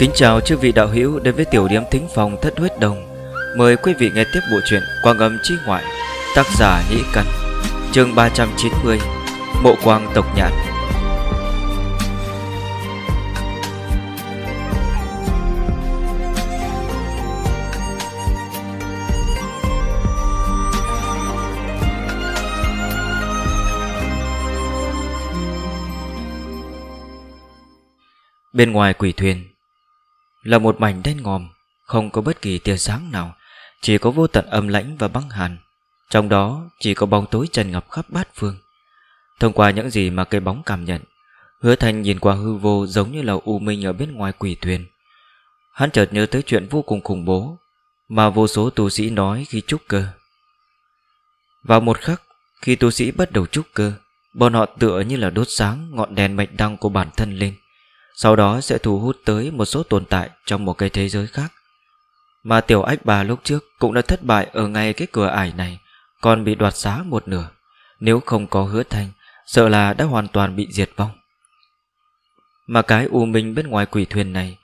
Kính chào chư vị đạo hữu đến với tiểu điểm thính phòng thất huyết đồng Mời quý vị nghe tiếp bộ truyện Quang âm chi ngoại Tác giả Nhĩ Căn chương 390 Mộ quang tộc nhạn Bên ngoài quỷ thuyền là một mảnh đen ngòm, không có bất kỳ tia sáng nào, chỉ có vô tận âm lãnh và băng hàn. Trong đó chỉ có bóng tối trần ngập khắp bát phương. Thông qua những gì mà cây bóng cảm nhận, hứa thành nhìn qua hư vô giống như là u minh ở bên ngoài quỷ thuyền. Hắn chợt nhớ tới chuyện vô cùng khủng bố mà vô số tu sĩ nói khi trúc cơ. Vào một khắc, khi tu sĩ bắt đầu trúc cơ, bọn họ tựa như là đốt sáng ngọn đèn mệnh đăng của bản thân lên. Sau đó sẽ thu hút tới một số tồn tại trong một cái thế giới khác Mà tiểu ách bà lúc trước cũng đã thất bại ở ngay cái cửa ải này Còn bị đoạt xá một nửa Nếu không có hứa thanh Sợ là đã hoàn toàn bị diệt vong Mà cái u minh bên ngoài quỷ thuyền này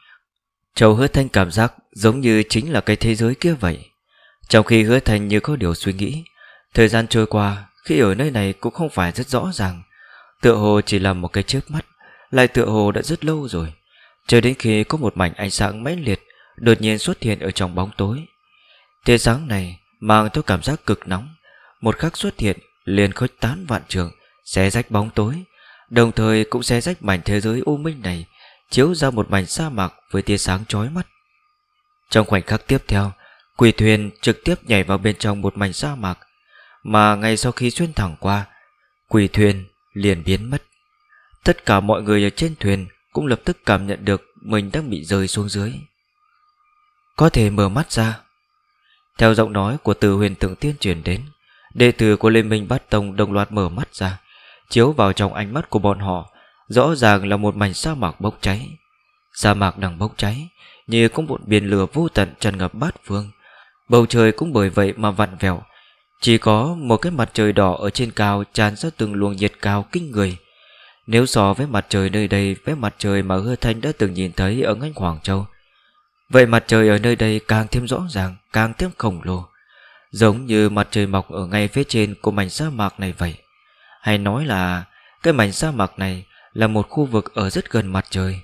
Châu hứa thanh cảm giác giống như chính là cái thế giới kia vậy Trong khi hứa thanh như có điều suy nghĩ Thời gian trôi qua khi ở nơi này cũng không phải rất rõ ràng Tựa hồ chỉ là một cái chớp mắt lại tựa hồ đã rất lâu rồi Cho đến khi có một mảnh ánh sáng mãnh liệt Đột nhiên xuất hiện ở trong bóng tối Tia sáng này mang theo cảm giác cực nóng Một khắc xuất hiện liền khuếch tán vạn trường Xé rách bóng tối Đồng thời cũng xé rách mảnh thế giới u minh này Chiếu ra một mảnh sa mạc với tia sáng chói mắt Trong khoảnh khắc tiếp theo Quỷ thuyền trực tiếp nhảy vào bên trong một mảnh sa mạc Mà ngay sau khi xuyên thẳng qua Quỷ thuyền liền biến mất Tất cả mọi người ở trên thuyền cũng lập tức cảm nhận được mình đang bị rơi xuống dưới. Có thể mở mắt ra. Theo giọng nói của từ huyền tưởng tiên truyền đến, đệ tử của lê minh Bát Tông đồng loạt mở mắt ra, chiếu vào trong ánh mắt của bọn họ, rõ ràng là một mảnh sa mạc bốc cháy. Sa mạc đang bốc cháy, như cũng một biển lửa vô tận tràn ngập bát phương. Bầu trời cũng bởi vậy mà vặn vẹo, chỉ có một cái mặt trời đỏ ở trên cao tràn ra từng luồng nhiệt cao kinh người nếu so với mặt trời nơi đây với mặt trời mà Hứa Thanh đã từng nhìn thấy ở ngách Hoàng Châu, vậy mặt trời ở nơi đây càng thêm rõ ràng, càng thêm khổng lồ, giống như mặt trời mọc ở ngay phía trên của mảnh sa mạc này vậy. Hay nói là cái mảnh sa mạc này là một khu vực ở rất gần mặt trời.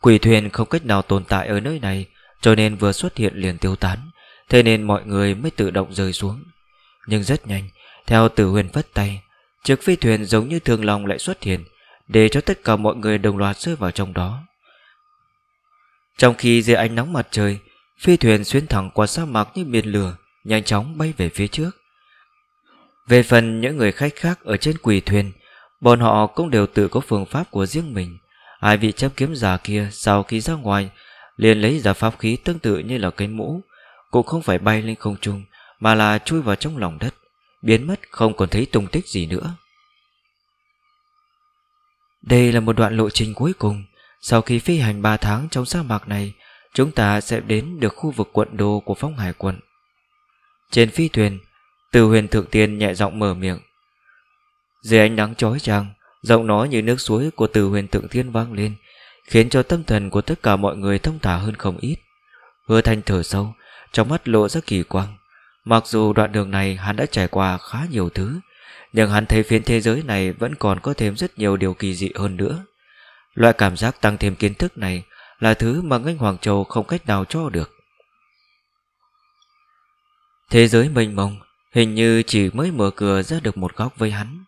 Quỷ thuyền không cách nào tồn tại ở nơi này, cho nên vừa xuất hiện liền tiêu tán, thế nên mọi người mới tự động rơi xuống. Nhưng rất nhanh, theo tử huyền phất tay, Chiếc phi thuyền giống như thường lòng lại xuất hiện Để cho tất cả mọi người đồng loạt rơi vào trong đó Trong khi dưới ánh nắng mặt trời Phi thuyền xuyên thẳng qua sa mạc như biển lửa Nhanh chóng bay về phía trước Về phần những người khách khác ở trên quỳ thuyền Bọn họ cũng đều tự có phương pháp của riêng mình Hai vị chấp kiếm giả kia Sau khi ra ngoài liền lấy ra pháp khí tương tự như là cái mũ Cũng không phải bay lên không trung Mà là chui vào trong lòng đất biến mất không còn thấy tung tích gì nữa. Đây là một đoạn lộ trình cuối cùng. Sau khi phi hành 3 tháng trong sa mạc này, chúng ta sẽ đến được khu vực quận đô của phong hải quận. Trên phi thuyền, từ huyền thượng tiên nhẹ giọng mở miệng. Dưới ánh nắng chói chang, giọng nói như nước suối của từ huyền thượng tiên vang lên, khiến cho tâm thần của tất cả mọi người thông thả hơn không ít. Hứa thanh thở sâu, trong mắt lộ ra kỳ quang. Mặc dù đoạn đường này hắn đã trải qua khá nhiều thứ, nhưng hắn thấy phiến thế giới này vẫn còn có thêm rất nhiều điều kỳ dị hơn nữa. Loại cảm giác tăng thêm kiến thức này là thứ mà ngành Hoàng Châu không cách nào cho được. Thế giới mênh mông hình như chỉ mới mở cửa ra được một góc với hắn.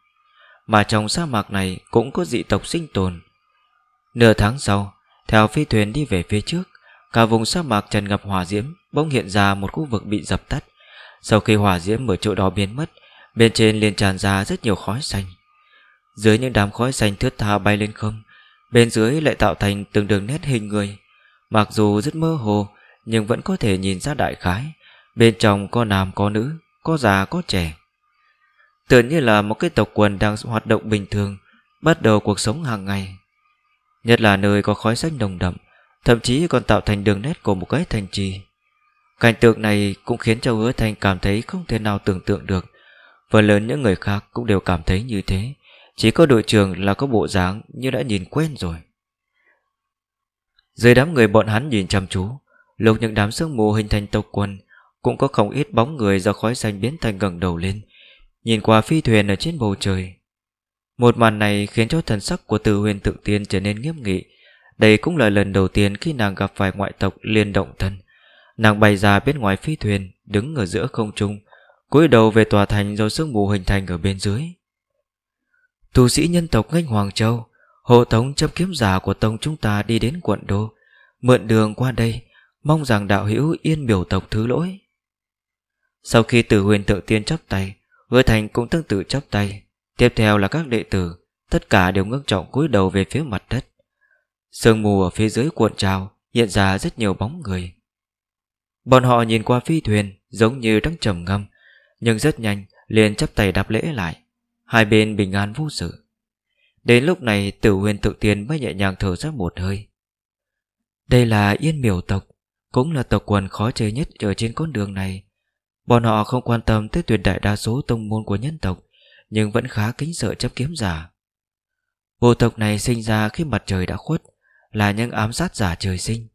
Mà trong sa mạc này cũng có dị tộc sinh tồn. Nửa tháng sau, theo phi thuyền đi về phía trước, cả vùng sa mạc trần ngập hỏa diễm bỗng hiện ra một khu vực bị dập tắt. Sau khi hỏa diễm ở chỗ đó biến mất Bên trên liền tràn ra rất nhiều khói xanh Dưới những đám khói xanh thướt tha bay lên không Bên dưới lại tạo thành từng đường nét hình người Mặc dù rất mơ hồ Nhưng vẫn có thể nhìn ra đại khái Bên trong có nam có nữ Có già có trẻ tưởng như là một cái tộc quần đang hoạt động bình thường Bắt đầu cuộc sống hàng ngày Nhất là nơi có khói xanh đồng đậm Thậm chí còn tạo thành đường nét của một cái thành trì Cảnh tượng này cũng khiến cho hứa thanh cảm thấy không thể nào tưởng tượng được. Phần lớn những người khác cũng đều cảm thấy như thế. Chỉ có đội trưởng là có bộ dáng như đã nhìn quen rồi. Dưới đám người bọn hắn nhìn chăm chú, lục những đám sương mù hình thành tộc quân, cũng có không ít bóng người do khói xanh biến thành gần đầu lên, nhìn qua phi thuyền ở trên bầu trời. Một màn này khiến cho thần sắc của từ huyền tự tiên trở nên nghiêm nghị. Đây cũng là lần đầu tiên khi nàng gặp phải ngoại tộc liên động thân. Nàng bay ra bên ngoài phi thuyền Đứng ở giữa không trung cúi đầu về tòa thành do sương mù hình thành ở bên dưới tù sĩ nhân tộc ngách Hoàng Châu Hộ tống chấp kiếm giả của tông chúng ta đi đến quận đô Mượn đường qua đây Mong rằng đạo hữu yên biểu tộc thứ lỗi Sau khi tử huyền tự tiên chắp tay Hứa thành cũng tương tự chắp tay Tiếp theo là các đệ tử Tất cả đều ngước trọng cúi đầu về phía mặt đất Sương mù ở phía dưới cuộn trào Hiện ra rất nhiều bóng người Bọn họ nhìn qua phi thuyền giống như đang trầm ngâm, nhưng rất nhanh liền chắp tay đạp lễ lại. Hai bên bình an vô sự. Đến lúc này tử huyền tự tiên mới nhẹ nhàng thở ra một hơi. Đây là yên miểu tộc, cũng là tộc quần khó chơi nhất ở trên con đường này. Bọn họ không quan tâm tới tuyệt đại đa số tông môn của nhân tộc, nhưng vẫn khá kính sợ chấp kiếm giả. Bộ tộc này sinh ra khi mặt trời đã khuất, là những ám sát giả trời sinh.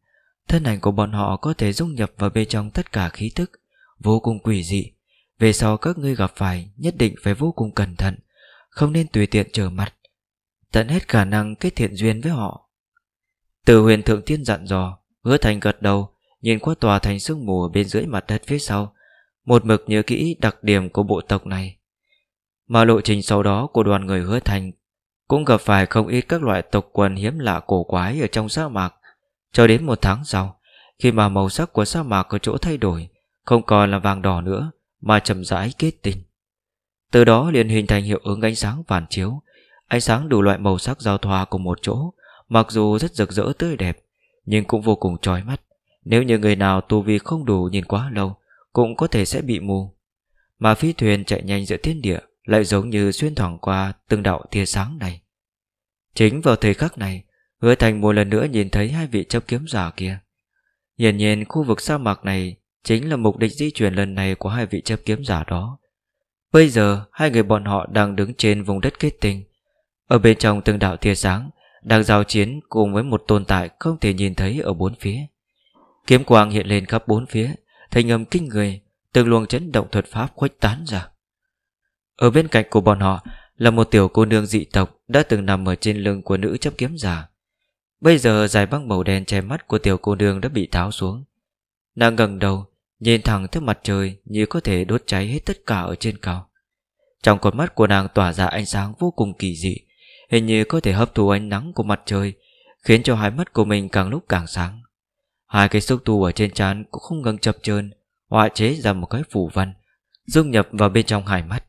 Thân ảnh của bọn họ có thể dung nhập vào bên trong tất cả khí tức Vô cùng quỷ dị Về sau các ngươi gặp phải nhất định phải vô cùng cẩn thận Không nên tùy tiện trở mặt Tận hết khả năng kết thiện duyên với họ Từ huyền thượng tiên dặn dò Hứa thành gật đầu Nhìn qua tòa thành sương mù ở bên dưới mặt đất phía sau Một mực nhớ kỹ đặc điểm của bộ tộc này Mà lộ trình sau đó của đoàn người hứa thành Cũng gặp phải không ít các loại tộc quần hiếm lạ cổ quái ở trong sa mạc cho đến một tháng sau Khi mà màu sắc của sa mạc có chỗ thay đổi Không còn là vàng đỏ nữa Mà chậm rãi kết tinh Từ đó liền hình thành hiệu ứng ánh sáng phản chiếu Ánh sáng đủ loại màu sắc giao thoa cùng một chỗ Mặc dù rất rực rỡ tươi đẹp Nhưng cũng vô cùng trói mắt Nếu như người nào tu vi không đủ nhìn quá lâu Cũng có thể sẽ bị mù Mà phi thuyền chạy nhanh giữa thiên địa Lại giống như xuyên thoảng qua từng đạo tia sáng này Chính vào thời khắc này Hứa thành một lần nữa nhìn thấy hai vị chấp kiếm giả kia Hiển nhiên khu vực sa mạc này Chính là mục đích di chuyển lần này Của hai vị chấp kiếm giả đó Bây giờ hai người bọn họ đang đứng trên vùng đất kết tinh Ở bên trong từng đạo tia sáng Đang giao chiến cùng với một tồn tại Không thể nhìn thấy ở bốn phía Kiếm quang hiện lên khắp bốn phía Thành âm kinh người Từng luồng chấn động thuật pháp khuếch tán ra Ở bên cạnh của bọn họ Là một tiểu cô nương dị tộc Đã từng nằm ở trên lưng của nữ chấp kiếm giả Bây giờ dài băng màu đen che mắt của tiểu cô nương đã bị tháo xuống Nàng ngẩng đầu Nhìn thẳng tới mặt trời Như có thể đốt cháy hết tất cả ở trên cao Trong con mắt của nàng tỏa ra ánh sáng vô cùng kỳ dị Hình như có thể hấp thụ ánh nắng của mặt trời Khiến cho hai mắt của mình càng lúc càng sáng Hai cái xúc tu ở trên trán cũng không ngừng chập chờn Họa chế ra một cái phủ văn Dung nhập vào bên trong hai mắt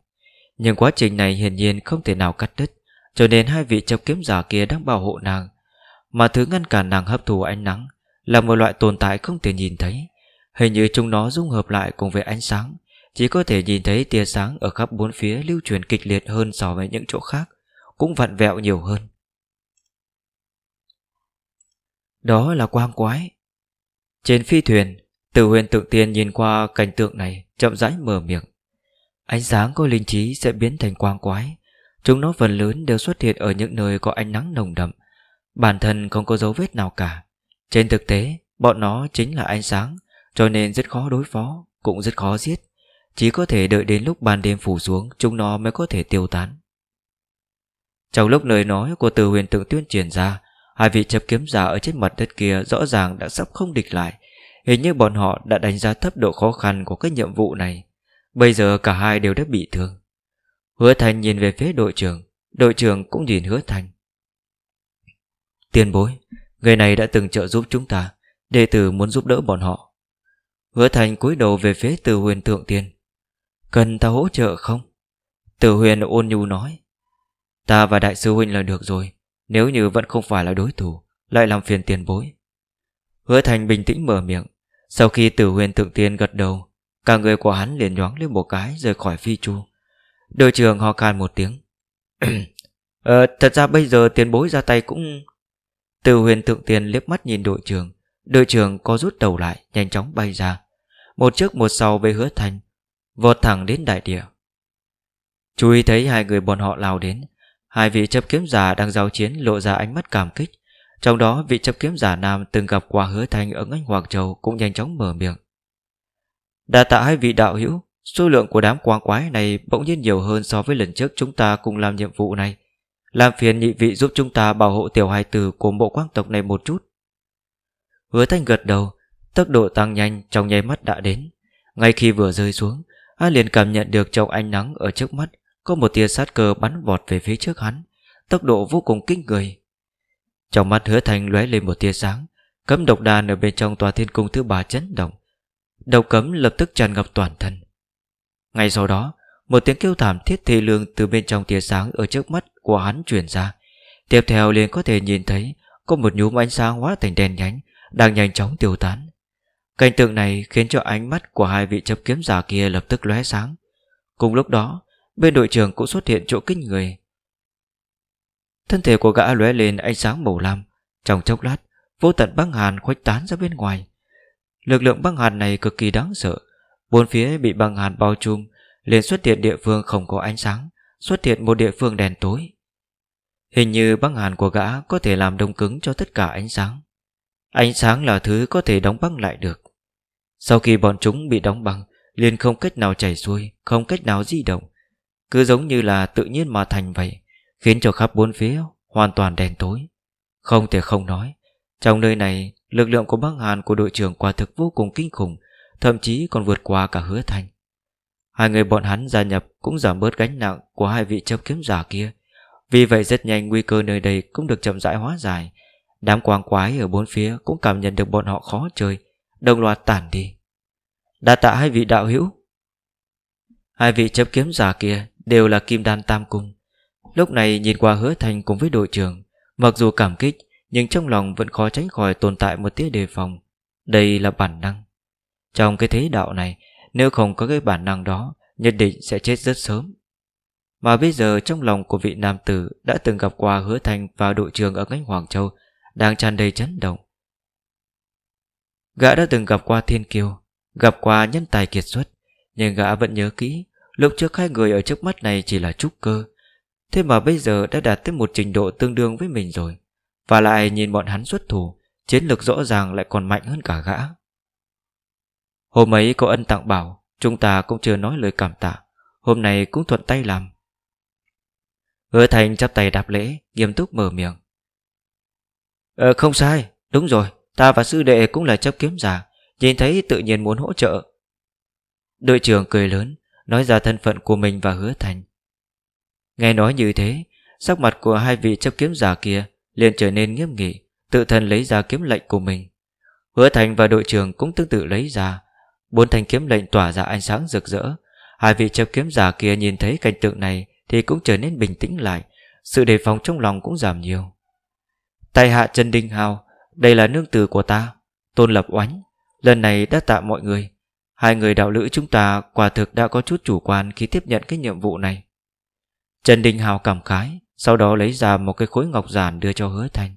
Nhưng quá trình này hiển nhiên không thể nào cắt đứt Cho nên hai vị chấp kiếm giả kia đang bảo hộ nàng mà thứ ngăn cản nàng hấp thụ ánh nắng Là một loại tồn tại không thể nhìn thấy Hình như chúng nó dung hợp lại cùng với ánh sáng Chỉ có thể nhìn thấy tia sáng Ở khắp bốn phía lưu truyền kịch liệt hơn So với những chỗ khác Cũng vặn vẹo nhiều hơn Đó là quang quái Trên phi thuyền Tử huyền tượng tiên nhìn qua cảnh tượng này Chậm rãi mở miệng Ánh sáng có linh trí sẽ biến thành quang quái Chúng nó phần lớn đều xuất hiện ở những nơi có ánh nắng nồng đậm Bản thân không có dấu vết nào cả Trên thực tế bọn nó chính là ánh sáng Cho nên rất khó đối phó Cũng rất khó giết Chỉ có thể đợi đến lúc ban đêm phủ xuống Chúng nó mới có thể tiêu tán Trong lúc lời nói của từ huyền tượng tuyên truyền ra Hai vị chập kiếm giả ở trên mặt đất kia Rõ ràng đã sắp không địch lại Hình như bọn họ đã đánh giá thấp độ khó khăn Của cái nhiệm vụ này Bây giờ cả hai đều đã bị thương Hứa Thành nhìn về phía đội trưởng Đội trưởng cũng nhìn Hứa Thành Tiền bối Người này đã từng trợ giúp chúng ta Đệ tử muốn giúp đỡ bọn họ Hứa thành cúi đầu về phía từ huyền thượng tiên Cần ta hỗ trợ không? Từ huyền ôn nhu nói Ta và đại sư huynh là được rồi Nếu như vẫn không phải là đối thủ Lại làm phiền tiền bối Hứa thành bình tĩnh mở miệng Sau khi tử huyền thượng tiên gật đầu Cả người của hắn liền nhoáng lên một cái Rời khỏi phi chu Đội trưởng ho khan một tiếng ờ, Thật ra bây giờ tiền bối ra tay cũng từ huyền thượng tiên liếc mắt nhìn đội trưởng Đội trưởng có rút đầu lại Nhanh chóng bay ra Một trước một sau với hứa thành Vọt thẳng đến đại địa Chú ý thấy hai người bọn họ lao đến Hai vị chấp kiếm giả đang giao chiến Lộ ra ánh mắt cảm kích Trong đó vị chấp kiếm giả nam từng gặp qua hứa thành Ở ngách Hoàng Châu cũng nhanh chóng mở miệng Đã tạ hai vị đạo hữu Số lượng của đám quang quái này Bỗng nhiên nhiều hơn so với lần trước Chúng ta cùng làm nhiệm vụ này làm phiền nhị vị giúp chúng ta bảo hộ tiểu hài tử của mộ quang tộc này một chút Hứa thanh gật đầu Tốc độ tăng nhanh trong nháy mắt đã đến Ngay khi vừa rơi xuống An liền cảm nhận được trong ánh nắng ở trước mắt Có một tia sát cơ bắn vọt về phía trước hắn Tốc độ vô cùng kinh người Trong mắt hứa thanh lóe lên một tia sáng Cấm độc đan ở bên trong tòa thiên cung thứ ba chấn động đầu cấm lập tức tràn ngập toàn thân Ngay sau đó một tiếng kêu thảm thiết thê lương từ bên trong tia sáng ở trước mắt của hắn truyền ra. Tiếp theo liền có thể nhìn thấy có một nhúm ánh sáng hóa thành đèn nhánh đang nhanh chóng tiêu tán. Cảnh tượng này khiến cho ánh mắt của hai vị chấp kiếm giả kia lập tức lóe sáng. Cùng lúc đó, bên đội trưởng cũng xuất hiện chỗ kinh người. Thân thể của gã lóe lên ánh sáng màu lam, trong chốc lát, vô tận băng hàn khuếch tán ra bên ngoài. Lực lượng băng hàn này cực kỳ đáng sợ, bốn phía bị băng hàn bao trùm, liền xuất hiện địa phương không có ánh sáng Xuất hiện một địa phương đèn tối Hình như băng hàn của gã Có thể làm đông cứng cho tất cả ánh sáng Ánh sáng là thứ có thể đóng băng lại được Sau khi bọn chúng bị đóng băng liền không cách nào chảy xuôi Không cách nào di động Cứ giống như là tự nhiên mà thành vậy Khiến cho khắp bốn phía hoàn toàn đèn tối Không thể không nói Trong nơi này lực lượng của băng hàn của đội trưởng quả thực vô cùng kinh khủng Thậm chí còn vượt qua cả hứa thành Hai người bọn hắn gia nhập cũng giảm bớt gánh nặng của hai vị chấp kiếm giả kia. Vì vậy rất nhanh nguy cơ nơi đây cũng được chậm rãi hóa giải. Đám quang quái ở bốn phía cũng cảm nhận được bọn họ khó chơi, đồng loạt tản đi. Đa tạ hai vị đạo hữu. Hai vị chấp kiếm giả kia đều là kim đan tam cung. Lúc này nhìn qua hứa thành cùng với đội trưởng, mặc dù cảm kích nhưng trong lòng vẫn khó tránh khỏi tồn tại một tia đề phòng. Đây là bản năng. Trong cái thế đạo này, nếu không có cái bản năng đó Nhất định sẽ chết rất sớm Mà bây giờ trong lòng của vị nam tử Đã từng gặp qua hứa thành và đội trường Ở ngách Hoàng Châu Đang tràn đầy chấn động Gã đã từng gặp qua thiên kiều Gặp qua nhân tài kiệt xuất Nhưng gã vẫn nhớ kỹ Lúc trước hai người ở trước mắt này chỉ là trúc cơ Thế mà bây giờ đã đạt tới một trình độ tương đương với mình rồi Và lại nhìn bọn hắn xuất thủ Chiến lực rõ ràng lại còn mạnh hơn cả gã Hôm ấy có ân tặng bảo, chúng ta cũng chưa nói lời cảm tạ. Hôm nay cũng thuận tay làm. Hứa Thành chắp tay đạp lễ, nghiêm túc mở miệng. Ờ, không sai, đúng rồi, ta và sư đệ cũng là chấp kiếm giả, nhìn thấy tự nhiên muốn hỗ trợ. Đội trưởng cười lớn, nói ra thân phận của mình và hứa Thành. Nghe nói như thế, sắc mặt của hai vị chấp kiếm giả kia liền trở nên nghiêm nghị, tự thân lấy ra kiếm lệnh của mình. Hứa Thành và đội trưởng cũng tương tự lấy ra, Bốn thanh kiếm lệnh tỏa ra ánh sáng rực rỡ Hai vị chấp kiếm giả kia nhìn thấy cảnh tượng này Thì cũng trở nên bình tĩnh lại Sự đề phòng trong lòng cũng giảm nhiều Tay hạ Trần đinh hào Đây là nương tử của ta Tôn lập oánh Lần này đã tạ mọi người Hai người đạo lữ chúng ta quả thực đã có chút chủ quan Khi tiếp nhận cái nhiệm vụ này Trần Đình Hào cảm khái Sau đó lấy ra một cái khối ngọc giản đưa cho hứa thanh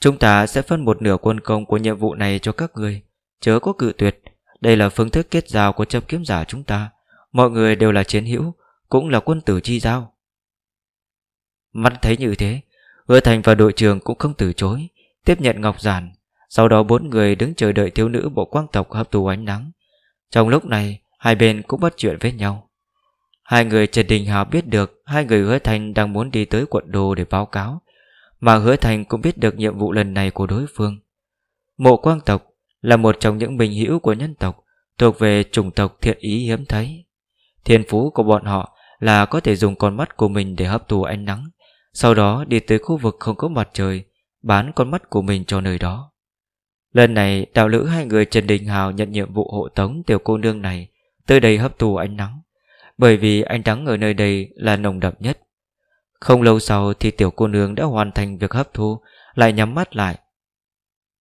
Chúng ta sẽ phân một nửa quân công Của nhiệm vụ này cho các người Chớ có cự tuyệt đây là phương thức kết giao của chấp kiếm giả chúng ta Mọi người đều là chiến hữu Cũng là quân tử chi giao Mắt thấy như thế Hứa Thành và đội trường cũng không từ chối Tiếp nhận Ngọc Giản Sau đó bốn người đứng chờ đợi thiếu nữ bộ quang tộc hấp thụ ánh nắng Trong lúc này Hai bên cũng bắt chuyện với nhau Hai người Trần Đình Hào biết được Hai người Hứa Thành đang muốn đi tới quận đồ để báo cáo Mà Hứa Thành cũng biết được nhiệm vụ lần này của đối phương Mộ quang tộc là một trong những bình hữu của nhân tộc thuộc về chủng tộc thiện ý hiếm thấy. Thiên phú của bọn họ là có thể dùng con mắt của mình để hấp thụ ánh nắng, sau đó đi tới khu vực không có mặt trời, bán con mắt của mình cho nơi đó. Lần này, đạo lữ hai người Trần Đình Hào nhận nhiệm vụ hộ tống tiểu cô nương này tới đây hấp thụ ánh nắng, bởi vì ánh nắng ở nơi đây là nồng đậm nhất. Không lâu sau thì tiểu cô nương đã hoàn thành việc hấp thu, lại nhắm mắt lại,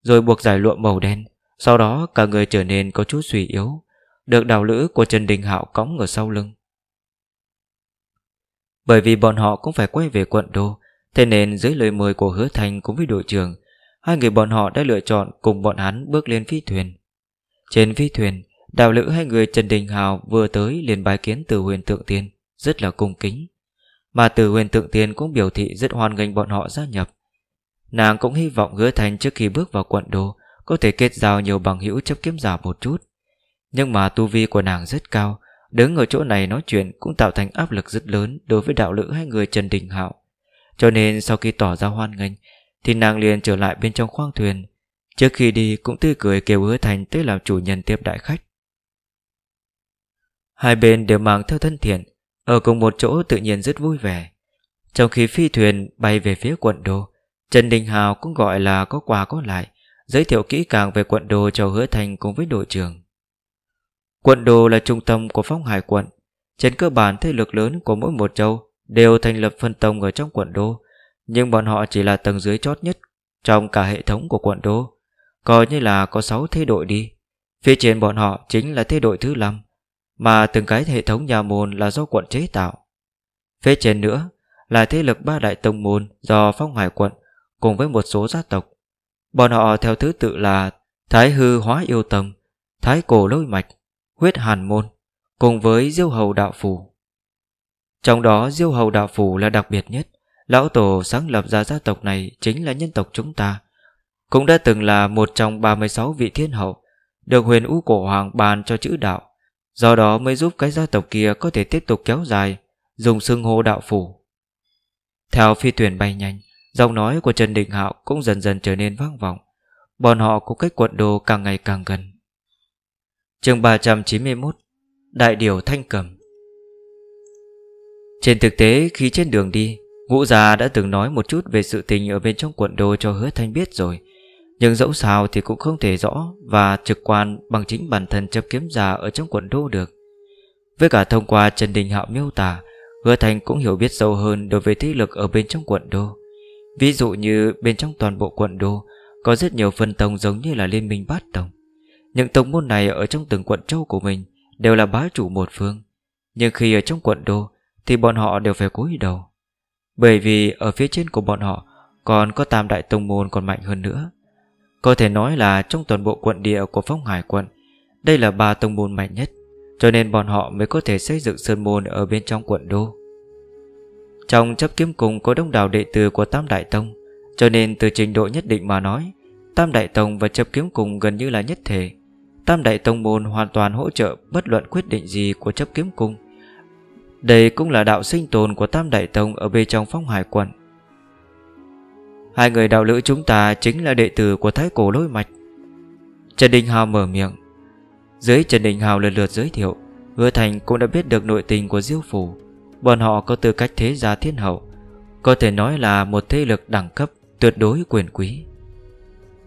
rồi buộc giải lụa màu đen sau đó cả người trở nên có chút suy yếu Được đào lữ của Trần Đình Hạo cõng ở sau lưng Bởi vì bọn họ cũng phải quay về quận đô Thế nên dưới lời mời của hứa thành cùng với đội trưởng Hai người bọn họ đã lựa chọn cùng bọn hắn bước lên phi thuyền Trên phi thuyền đào lữ hai người Trần Đình Hào vừa tới liền bái kiến từ huyền tượng tiên Rất là cung kính Mà từ huyền tượng tiên cũng biểu thị rất hoan nghênh bọn họ gia nhập Nàng cũng hy vọng hứa thành trước khi bước vào quận đô có thể kết giao nhiều bằng hữu chấp kiếm giả một chút Nhưng mà tu vi của nàng rất cao Đứng ở chỗ này nói chuyện cũng tạo thành áp lực rất lớn Đối với đạo lữ hay người Trần Đình Hạo Cho nên sau khi tỏ ra hoan nghênh Thì nàng liền trở lại bên trong khoang thuyền Trước khi đi cũng tươi cười kêu hứa thành tới làm chủ nhân tiếp đại khách Hai bên đều mang theo thân thiện Ở cùng một chỗ tự nhiên rất vui vẻ Trong khi phi thuyền bay về phía quận đô Trần Đình Hào cũng gọi là có quà có lại giới thiệu kỹ càng về quận đồ cho Hứa Thành cùng với đội trưởng. Quận đồ là trung tâm của phong hải quận. Trên cơ bản thế lực lớn của mỗi một châu đều thành lập phân tông ở trong quận đô, nhưng bọn họ chỉ là tầng dưới chót nhất trong cả hệ thống của quận đô, coi như là có 6 thế đội đi. Phía trên bọn họ chính là thế đội thứ 5, mà từng cái hệ thống nhà môn là do quận chế tạo. Phía trên nữa là thế lực ba đại tông môn do phong hải quận cùng với một số gia tộc Bọn họ theo thứ tự là Thái hư hóa yêu tầm, Thái cổ lôi mạch, huyết hàn môn, cùng với diêu hầu đạo phủ. Trong đó diêu hầu đạo phủ là đặc biệt nhất, lão tổ sáng lập ra gia tộc này chính là nhân tộc chúng ta, cũng đã từng là một trong 36 vị thiên hậu, được huyền ú cổ hoàng bàn cho chữ đạo, do đó mới giúp cái gia tộc kia có thể tiếp tục kéo dài, dùng xưng hô đạo phủ. Theo phi tuyển bay nhanh, Giọng nói của Trần Đình Hạo cũng dần dần trở nên vang vọng Bọn họ có cách quận đồ càng ngày càng gần chương 391 Đại điều Thanh Cầm Trên thực tế khi trên đường đi Ngũ già đã từng nói một chút về sự tình ở bên trong quận đô cho hứa thanh biết rồi Nhưng dẫu sao thì cũng không thể rõ và trực quan bằng chính bản thân chấp kiếm già ở trong quận đô được Với cả thông qua Trần Đình Hạo miêu tả Hứa thanh cũng hiểu biết sâu hơn đối với thế lực ở bên trong quận đô Ví dụ như bên trong toàn bộ quận đô Có rất nhiều phân tông giống như là liên minh bát tông Những tông môn này ở trong từng quận châu của mình Đều là bá chủ một phương Nhưng khi ở trong quận đô Thì bọn họ đều phải cúi đầu Bởi vì ở phía trên của bọn họ Còn có tam đại tông môn còn mạnh hơn nữa Có thể nói là trong toàn bộ quận địa của phong hải quận Đây là ba tông môn mạnh nhất Cho nên bọn họ mới có thể xây dựng sơn môn ở bên trong quận đô trong chấp kiếm cùng có đông đảo đệ tử của Tam Đại Tông Cho nên từ trình độ nhất định mà nói Tam Đại Tông và chấp kiếm cùng gần như là nhất thể Tam Đại Tông môn hoàn toàn hỗ trợ bất luận quyết định gì của chấp kiếm cung Đây cũng là đạo sinh tồn của Tam Đại Tông ở bên trong phong hải quận Hai người đạo lữ chúng ta chính là đệ tử của Thái Cổ Lôi Mạch Trần Đình Hào mở miệng Dưới Trần Đình Hào lần lượt giới thiệu Hứa Thành cũng đã biết được nội tình của Diêu Phủ Bọn họ có tư cách thế gia thiên hậu Có thể nói là một thế lực đẳng cấp Tuyệt đối quyền quý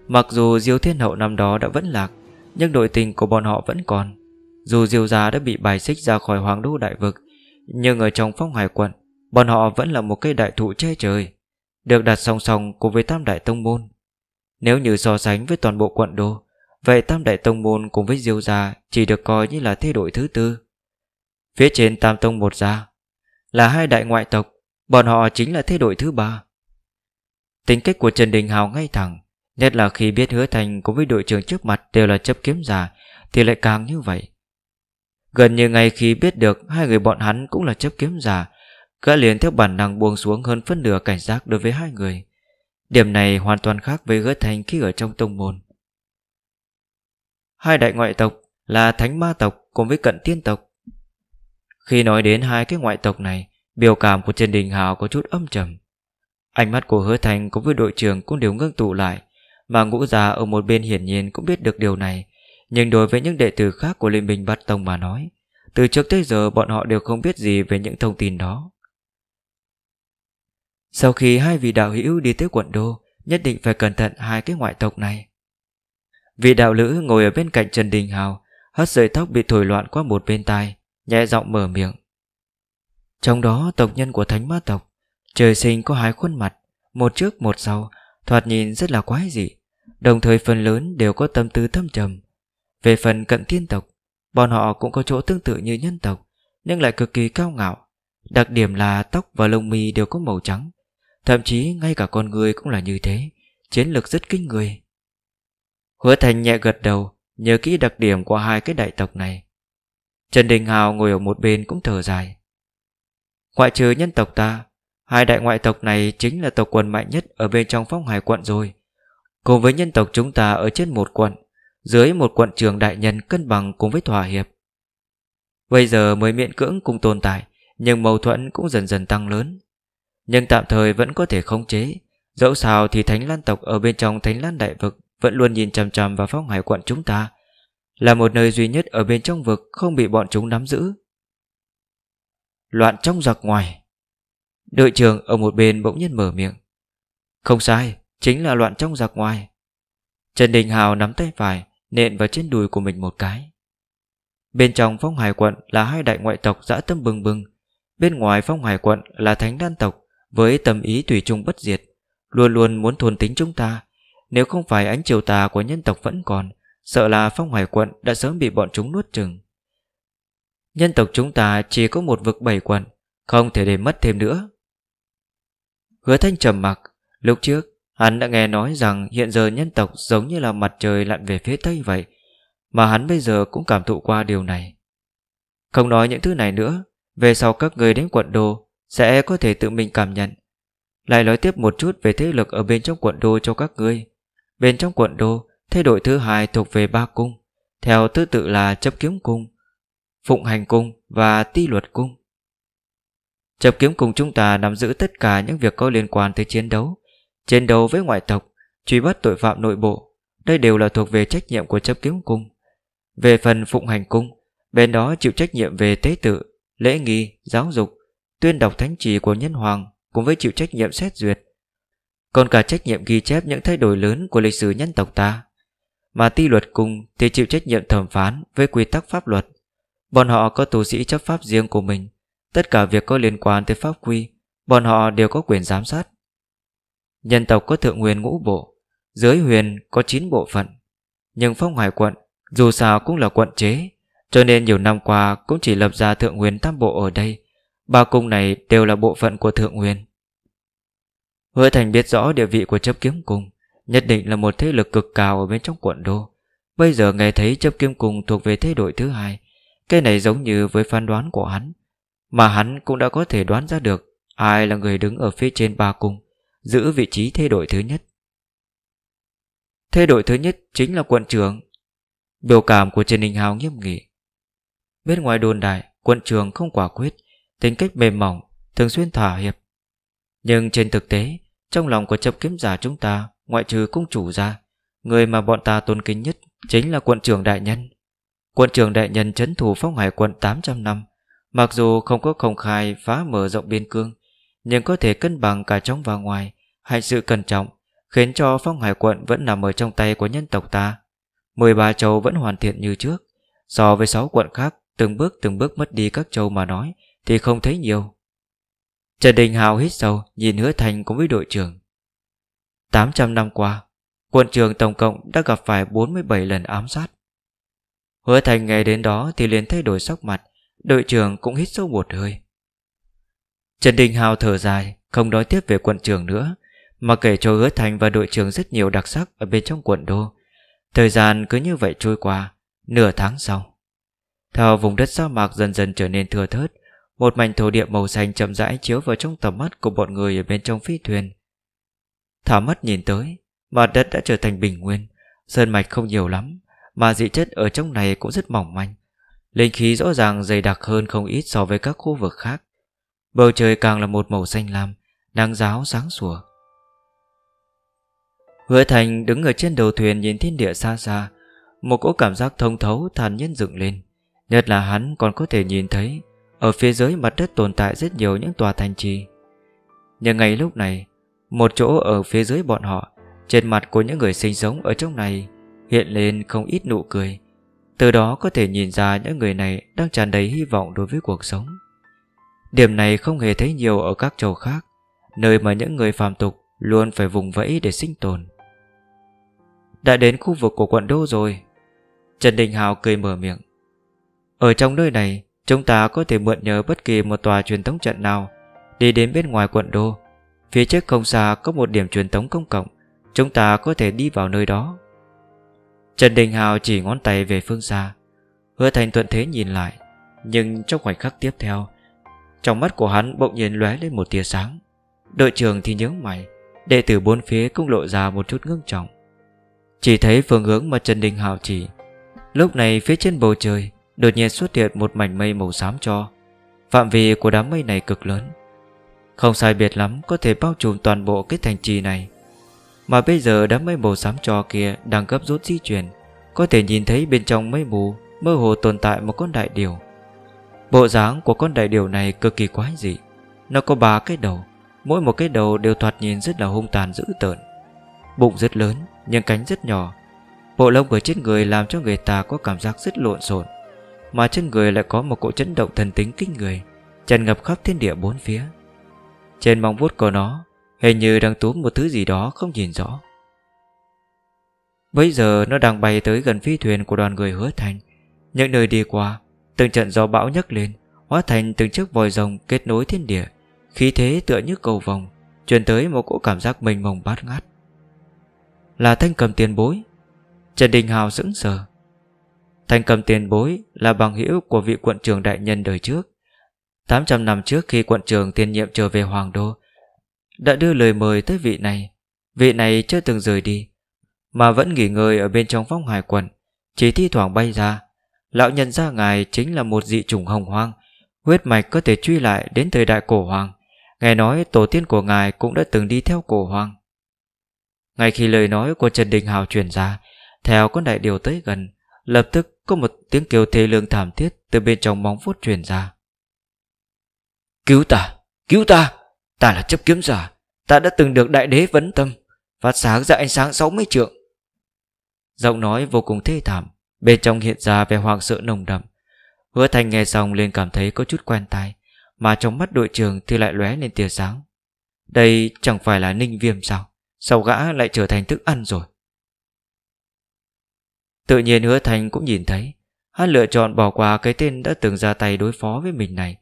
Mặc dù Diêu Thiên Hậu năm đó đã vẫn lạc Nhưng đội tình của bọn họ vẫn còn Dù Diêu Gia đã bị bài xích ra khỏi hoàng đô đại vực Nhưng ở trong phong hải quận Bọn họ vẫn là một cây đại thụ che trời Được đặt song song cùng với tam đại tông môn Nếu như so sánh với toàn bộ quận đô Vậy tam đại tông môn cùng với Diêu Gia Chỉ được coi như là thay đổi thứ tư Phía trên tam tông một gia là hai đại ngoại tộc, bọn họ chính là thế đội thứ ba. Tính cách của Trần Đình Hào ngay thẳng, nhất là khi biết hứa thành cùng với đội trưởng trước mặt đều là chấp kiếm giả, thì lại càng như vậy. Gần như ngay khi biết được hai người bọn hắn cũng là chấp kiếm giả, gã liền theo bản năng buông xuống hơn phân nửa cảnh giác đối với hai người. Điểm này hoàn toàn khác với hứa thành khi ở trong tông môn. Hai đại ngoại tộc là thánh ma tộc cùng với cận tiên tộc khi nói đến hai cái ngoại tộc này, biểu cảm của Trần Đình Hào có chút âm trầm. Ánh mắt của hứa thành cũng với đội trưởng cũng đều ngưng tụ lại, mà ngũ già ở một bên hiển nhiên cũng biết được điều này. Nhưng đối với những đệ tử khác của Liên minh Bát Tông mà nói, từ trước tới giờ bọn họ đều không biết gì về những thông tin đó. Sau khi hai vị đạo hữu đi tới quận đô, nhất định phải cẩn thận hai cái ngoại tộc này. Vị đạo lữ ngồi ở bên cạnh Trần Đình Hào, hất sợi tóc bị thổi loạn qua một bên tai, Nhẹ giọng mở miệng Trong đó tộc nhân của thánh ma tộc Trời sinh có hai khuôn mặt Một trước một sau Thoạt nhìn rất là quái dị Đồng thời phần lớn đều có tâm tư thâm trầm Về phần cận thiên tộc Bọn họ cũng có chỗ tương tự như nhân tộc Nhưng lại cực kỳ cao ngạo Đặc điểm là tóc và lông mi đều có màu trắng Thậm chí ngay cả con người cũng là như thế Chiến lực rất kinh người Hứa thành nhẹ gật đầu Nhớ kỹ đặc điểm của hai cái đại tộc này Trần Đình Hào ngồi ở một bên cũng thở dài Ngoại trừ nhân tộc ta Hai đại ngoại tộc này chính là tộc quần mạnh nhất Ở bên trong phong hải quận rồi Cùng với nhân tộc chúng ta ở trên một quận Dưới một quận trường đại nhân cân bằng cùng với thỏa hiệp Bây giờ mới miễn cưỡng cùng tồn tại Nhưng mâu thuẫn cũng dần dần tăng lớn Nhưng tạm thời vẫn có thể khống chế Dẫu sao thì Thánh Lan tộc ở bên trong Thánh Lan Đại Vực Vẫn luôn nhìn chằm chằm vào phong hải quận chúng ta là một nơi duy nhất ở bên trong vực Không bị bọn chúng nắm giữ Loạn trong giặc ngoài Đội trưởng ở một bên bỗng nhiên mở miệng Không sai Chính là loạn trong giặc ngoài Trần Đình Hào nắm tay phải Nện vào trên đùi của mình một cái Bên trong phong hải quận là hai đại ngoại tộc dã tâm bừng bừng Bên ngoài phong hải quận là thánh đan tộc Với tầm ý tùy trung bất diệt Luôn luôn muốn thuần tính chúng ta Nếu không phải ánh chiều tà của nhân tộc vẫn còn Sợ là phong hoài quận đã sớm bị bọn chúng nuốt chừng Nhân tộc chúng ta chỉ có một vực bảy quận Không thể để mất thêm nữa Hứa thanh trầm mặc Lúc trước hắn đã nghe nói rằng Hiện giờ nhân tộc giống như là mặt trời lặn về phía tây vậy Mà hắn bây giờ cũng cảm thụ qua điều này Không nói những thứ này nữa Về sau các người đến quận đô Sẽ có thể tự mình cảm nhận Lại nói tiếp một chút về thế lực ở bên trong quận đô cho các ngươi Bên trong quận đô thay đổi thứ hai thuộc về ba cung Theo thứ tự là chấp kiếm cung Phụng hành cung và ti luật cung Chấp kiếm cung chúng ta nắm giữ tất cả những việc có liên quan tới chiến đấu Chiến đấu với ngoại tộc Truy bắt tội phạm nội bộ Đây đều là thuộc về trách nhiệm của chấp kiếm cung Về phần phụng hành cung Bên đó chịu trách nhiệm về tế tự Lễ nghi, giáo dục Tuyên đọc thánh trì của nhân hoàng Cùng với chịu trách nhiệm xét duyệt còn cả trách nhiệm ghi chép những thay đổi lớn của lịch sử nhân tộc ta mà ti luật cung thì chịu trách nhiệm thẩm phán với quy tắc pháp luật. Bọn họ có tù sĩ chấp pháp riêng của mình, tất cả việc có liên quan tới pháp quy, bọn họ đều có quyền giám sát. Nhân tộc có thượng nguyên ngũ bộ, dưới huyền có 9 bộ phận, nhưng phong hải quận dù sao cũng là quận chế, cho nên nhiều năm qua cũng chỉ lập ra thượng nguyên tam bộ ở đây, ba cung này đều là bộ phận của thượng nguyên. Hứa Thành biết rõ địa vị của chấp kiếm cung, Nhất định là một thế lực cực cao ở bên trong quận đô Bây giờ nghe thấy chấp kim cung thuộc về thế đội thứ hai Cái này giống như với phán đoán của hắn Mà hắn cũng đã có thể đoán ra được Ai là người đứng ở phía trên ba cung Giữ vị trí thế đội thứ nhất Thế đội thứ nhất chính là quận trưởng Biểu cảm của Trần Đình Hào nghiêm nghị Bên ngoài đồn đại Quận trưởng không quả quyết Tính cách mềm mỏng Thường xuyên thả hiệp Nhưng trên thực tế Trong lòng của chấp kiếm giả chúng ta Ngoại trừ cung chủ ra Người mà bọn ta tôn kính nhất Chính là quận trưởng đại nhân Quận trưởng đại nhân chấn thủ phong hải quận 800 năm Mặc dù không có công khai phá mở rộng biên cương Nhưng có thể cân bằng cả trong và ngoài Hành sự cẩn trọng Khiến cho phong hải quận vẫn nằm ở trong tay của nhân tộc ta 13 châu vẫn hoàn thiện như trước So với 6 quận khác Từng bước từng bước mất đi các châu mà nói Thì không thấy nhiều Trần Đình Hào hít sâu Nhìn hứa thành cùng với đội trưởng 800 năm qua, quân trường tổng cộng đã gặp phải 47 lần ám sát. Hứa Thành nghe đến đó thì liền thay đổi sắc mặt, đội trưởng cũng hít sâu một hơi. Trần Đình Hào thở dài, không nói tiếp về quận trường nữa, mà kể cho Hứa Thành và đội trưởng rất nhiều đặc sắc ở bên trong quận đô. Thời gian cứ như vậy trôi qua, nửa tháng sau. Theo vùng đất sa mạc dần dần trở nên thưa thớt, một mảnh thổ địa màu xanh chậm rãi chiếu vào trong tầm mắt của bọn người ở bên trong phi thuyền. Thả mắt nhìn tới, mặt đất đã trở thành bình nguyên, sơn mạch không nhiều lắm, mà dị chất ở trong này cũng rất mỏng manh. Linh khí rõ ràng dày đặc hơn không ít so với các khu vực khác. Bầu trời càng là một màu xanh lam, nắng giáo sáng sủa. Hứa Thành đứng ở trên đầu thuyền nhìn thiên địa xa xa, một cỗ cảm giác thông thấu thản nhiên dựng lên. Nhất là hắn còn có thể nhìn thấy, ở phía dưới mặt đất tồn tại rất nhiều những tòa thành trì. Nhưng ngay lúc này, một chỗ ở phía dưới bọn họ Trên mặt của những người sinh sống ở trong này Hiện lên không ít nụ cười Từ đó có thể nhìn ra những người này Đang tràn đầy hy vọng đối với cuộc sống Điểm này không hề thấy nhiều ở các châu khác Nơi mà những người phàm tục Luôn phải vùng vẫy để sinh tồn Đã đến khu vực của quận đô rồi Trần Đình Hào cười mở miệng Ở trong nơi này Chúng ta có thể mượn nhờ bất kỳ một tòa truyền thống trận nào Đi đến bên ngoài quận đô Phía trước không xa có một điểm truyền tống công cộng Chúng ta có thể đi vào nơi đó Trần Đình Hào chỉ ngón tay về phương xa Hứa thành thuận thế nhìn lại Nhưng trong khoảnh khắc tiếp theo Trong mắt của hắn bỗng nhiên lóe lên một tia sáng Đội trưởng thì nhớ mày Đệ tử bốn phía cũng lộ ra một chút ngưng trọng Chỉ thấy phương hướng mà Trần Đình Hào chỉ Lúc này phía trên bầu trời Đột nhiên xuất hiện một mảnh mây màu xám cho Phạm vi của đám mây này cực lớn không sai biệt lắm có thể bao trùm toàn bộ cái thành trì này Mà bây giờ đám mây màu xám trò kia đang gấp rút di chuyển Có thể nhìn thấy bên trong mây mù mơ hồ tồn tại một con đại điểu Bộ dáng của con đại điểu này cực kỳ quái dị Nó có ba cái đầu Mỗi một cái đầu đều thoạt nhìn rất là hung tàn dữ tợn Bụng rất lớn nhưng cánh rất nhỏ Bộ lông của trên người làm cho người ta có cảm giác rất lộn xộn Mà trên người lại có một cỗ chấn động thần tính kinh người Tràn ngập khắp thiên địa bốn phía trên mong vuốt của nó Hình như đang túm một thứ gì đó không nhìn rõ Bây giờ nó đang bay tới gần phi thuyền của đoàn người hứa thành Những nơi đi qua Từng trận gió bão nhấc lên Hóa thành từng chiếc vòi rồng kết nối thiên địa Khí thế tựa như cầu vòng Truyền tới một cỗ cảm giác mênh mông bát ngát Là thanh cầm tiền bối Trần Đình Hào sững sờ Thanh cầm tiền bối là bằng hữu của vị quận trưởng đại nhân đời trước 800 năm trước khi quận trường tiên nhiệm trở về Hoàng Đô, đã đưa lời mời tới vị này. Vị này chưa từng rời đi, mà vẫn nghỉ ngơi ở bên trong phong hải quần, chỉ thi thoảng bay ra. Lão nhận ra ngài chính là một dị chủng hồng hoang, huyết mạch có thể truy lại đến thời đại cổ hoàng. Nghe nói tổ tiên của ngài cũng đã từng đi theo cổ hoàng. Ngay khi lời nói của Trần Đình Hào truyền ra, theo con đại điều tới gần, lập tức có một tiếng kêu thê lương thảm thiết từ bên trong móng vuốt truyền ra. Cứu ta, cứu ta, ta là chấp kiếm giả, ta đã từng được đại đế vấn tâm, phát sáng ra ánh sáng 60 trượng. Giọng nói vô cùng thê thảm, bên trong hiện ra vẻ hoang sợ nồng đậm. Hứa Thành nghe xong liền cảm thấy có chút quen tai, mà trong mắt đội trưởng thì lại lóe lên tia sáng. Đây chẳng phải là ninh viêm sao, sau gã lại trở thành thức ăn rồi. Tự nhiên Hứa Thành cũng nhìn thấy, hắn lựa chọn bỏ qua cái tên đã từng ra tay đối phó với mình này,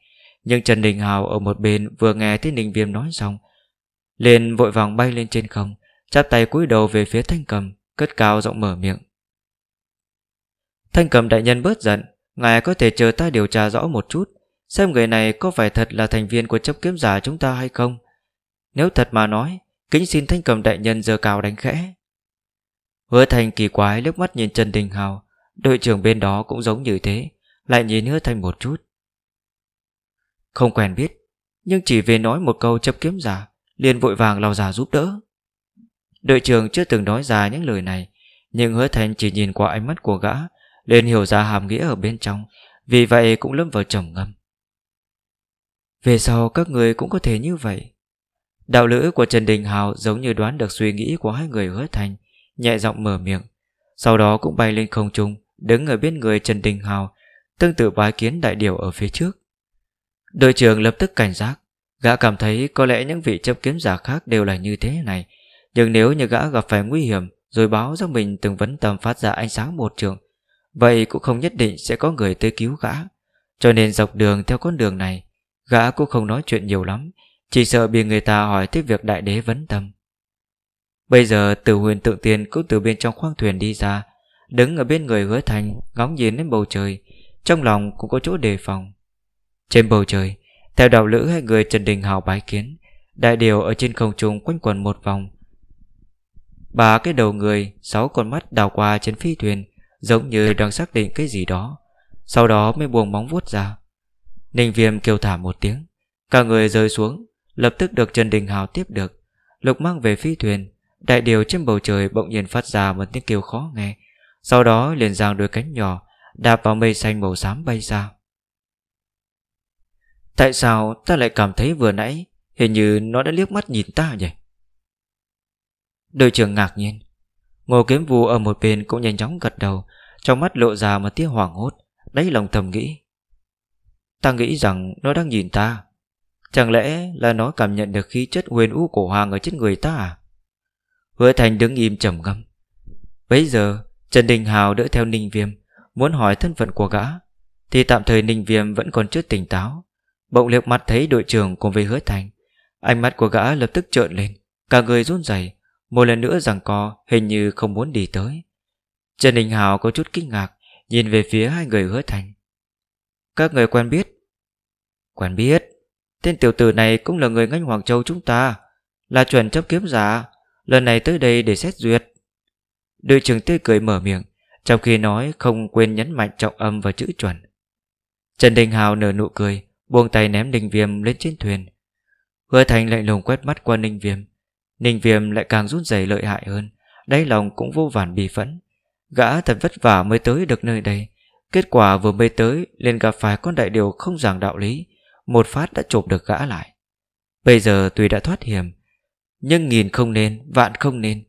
nhưng Trần Đình Hào ở một bên vừa nghe thấy Ninh Viêm nói xong liền vội vàng bay lên trên không Chắp tay cúi đầu về phía thanh cầm Cất cao giọng mở miệng Thanh cầm đại nhân bớt giận Ngài có thể chờ ta điều tra rõ một chút Xem người này có phải thật là thành viên Của chấp kiếm giả chúng ta hay không Nếu thật mà nói Kính xin thanh cầm đại nhân giờ cao đánh khẽ Hứa thành kỳ quái liếc mắt nhìn Trần Đình Hào Đội trưởng bên đó cũng giống như thế Lại nhìn hứa thành một chút không quen biết Nhưng chỉ về nói một câu chấp kiếm giả liền vội vàng lao ra giúp đỡ Đội trưởng chưa từng nói ra những lời này Nhưng hứa thành chỉ nhìn qua ánh mắt của gã liền hiểu ra hàm nghĩa ở bên trong Vì vậy cũng lâm vào trầm ngâm Về sau các người cũng có thể như vậy Đạo lữ của Trần Đình Hào giống như đoán được suy nghĩ của hai người hứa thành Nhẹ giọng mở miệng Sau đó cũng bay lên không trung Đứng ở bên người Trần Đình Hào Tương tự bái kiến đại điểu ở phía trước Đội trưởng lập tức cảnh giác Gã cảm thấy có lẽ những vị chấp kiếm giả khác đều là như thế này Nhưng nếu như gã gặp phải nguy hiểm Rồi báo ra mình từng vấn tầm phát ra ánh sáng một trường Vậy cũng không nhất định sẽ có người tới cứu gã Cho nên dọc đường theo con đường này Gã cũng không nói chuyện nhiều lắm Chỉ sợ bị người ta hỏi tiếp việc đại đế vấn tâm Bây giờ từ huyền tượng tiền cũng từ bên trong khoang thuyền đi ra Đứng ở bên người hứa thành Ngóng nhìn đến bầu trời Trong lòng cũng có chỗ đề phòng trên bầu trời, theo đạo lữ hai người Trần Đình Hào bái kiến, đại điều ở trên không trung quanh quần một vòng. Bà cái đầu người, sáu con mắt đào qua trên phi thuyền, giống như đang xác định cái gì đó. Sau đó mới buông móng vuốt ra. Ninh viêm kêu thả một tiếng. Cả người rơi xuống, lập tức được Trần Đình Hào tiếp được. Lục mang về phi thuyền, đại điều trên bầu trời bỗng nhiên phát ra một tiếng kêu khó nghe. Sau đó liền giang đôi cánh nhỏ, đạp vào mây xanh màu xám bay ra. Tại sao ta lại cảm thấy vừa nãy Hình như nó đã liếc mắt nhìn ta vậy? Đội trưởng ngạc nhiên Ngô kiếm vù ở một bên cũng nhanh chóng gật đầu Trong mắt lộ ra một tia hoảng hốt Đấy lòng thầm nghĩ Ta nghĩ rằng nó đang nhìn ta Chẳng lẽ là nó cảm nhận được khí chất huyền ú của hoàng ở trên người ta à? Hứa Thành đứng im trầm ngâm. Bấy giờ, Trần Đình Hào đỡ theo Ninh Viêm, muốn hỏi thân phận của gã, thì tạm thời Ninh Viêm vẫn còn chưa tỉnh táo. Bỗng liếc mắt thấy đội trưởng cùng với hứa thành Ánh mắt của gã lập tức trợn lên Cả người run rẩy Một lần nữa rằng co hình như không muốn đi tới Trần Đình Hào có chút kinh ngạc Nhìn về phía hai người hứa thành Các người quen biết Quen biết Tên tiểu tử này cũng là người ngách Hoàng Châu chúng ta Là chuẩn chấp kiếm giả Lần này tới đây để xét duyệt Đội trưởng tươi cười mở miệng Trong khi nói không quên nhấn mạnh trọng âm và chữ chuẩn Trần Đình Hào nở nụ cười buông tay ném Ninh Viêm lên trên thuyền. Hứa Thành lạnh lùng quét mắt qua Ninh Viêm. Ninh Viêm lại càng rút rẩy lợi hại hơn, đáy lòng cũng vô vàn bì phẫn. Gã thật vất vả mới tới được nơi đây, kết quả vừa mới tới liền gặp phải con đại điều không giảng đạo lý, một phát đã chộp được gã lại. Bây giờ tuy đã thoát hiểm, nhưng nghìn không nên, vạn không nên,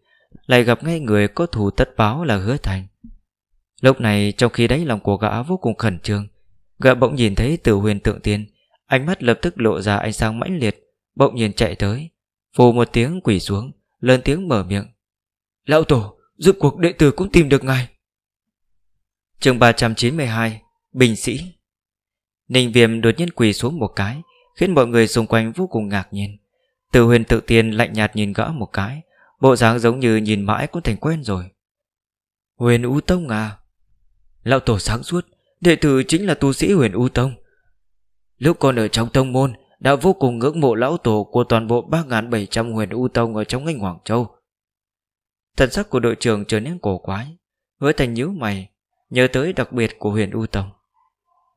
lại gặp ngay người có thù tất báo là Hứa Thành. Lúc này trong khi đáy lòng của gã vô cùng khẩn trương, Gã bỗng nhìn thấy tử huyền tượng tiên Ánh mắt lập tức lộ ra ánh sáng mãnh liệt Bỗng nhìn chạy tới Phù một tiếng quỷ xuống Lớn tiếng mở miệng Lão Tổ giúp cuộc đệ tử cũng tìm được ngài chương 392 Bình sĩ Ninh viêm đột nhiên quỳ xuống một cái Khiến mọi người xung quanh vô cùng ngạc nhiên Từ huyền tự tiên lạnh nhạt nhìn gõ một cái Bộ dáng giống như nhìn mãi cũng thành quen rồi Huyền ú tông à Lão tổ sáng suốt Đệ tử chính là tu sĩ huyền U Tông Lúc còn ở trong tông môn Đã vô cùng ngưỡng mộ lão tổ Của toàn bộ 3.700 huyền U Tông Ở trong ngành Hoàng Châu Thần sắc của đội trưởng trở nên cổ quái Hứa thành nhíu mày Nhớ tới đặc biệt của huyền U Tông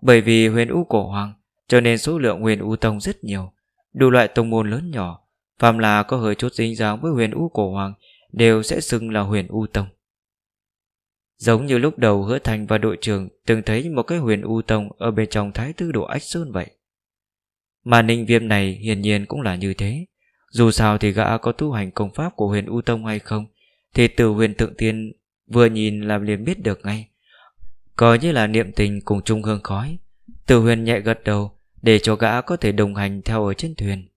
Bởi vì huyền U cổ hoàng Cho nên số lượng huyền U Tông rất nhiều Đủ loại tông môn lớn nhỏ Phàm là có hơi chút dính dáng với huyền U cổ hoàng Đều sẽ xưng là huyền U Tông Giống như lúc đầu Hứa Thành và đội trưởng từng thấy một cái huyền u tông ở bên trong thái tư đồ ách sơn vậy. Mà ninh viêm này hiển nhiên cũng là như thế. Dù sao thì gã có tu hành công pháp của huyền u tông hay không, thì từ huyền thượng tiên vừa nhìn là liền biết được ngay. Coi như là niệm tình cùng chung hương khói. Từ huyền nhẹ gật đầu để cho gã có thể đồng hành theo ở trên thuyền.